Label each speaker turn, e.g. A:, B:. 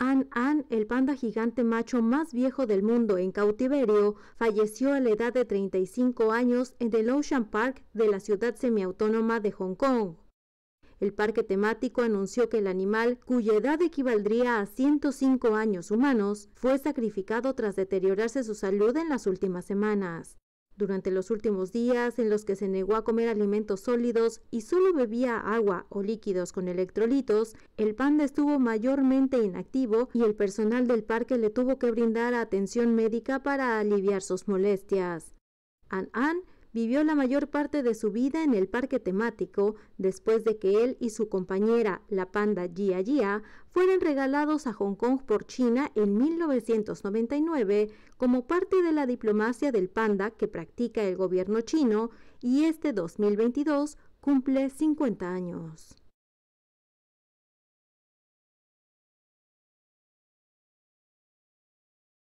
A: An An, el panda gigante macho más viejo del mundo en cautiverio, falleció a la edad de 35 años en el Ocean Park de la ciudad semiautónoma de Hong Kong. El parque temático anunció que el animal, cuya edad equivaldría a 105 años humanos, fue sacrificado tras deteriorarse su salud en las últimas semanas. Durante los últimos días en los que se negó a comer alimentos sólidos y solo bebía agua o líquidos con electrolitos, el panda estuvo mayormente inactivo y el personal del parque le tuvo que brindar atención médica para aliviar sus molestias. An vivió la mayor parte de su vida en el parque temático después de que él y su compañera, la panda Gia Jia, fueron regalados a Hong Kong por China en 1999 como parte de la diplomacia del panda que practica el gobierno chino y este 2022 cumple 50 años.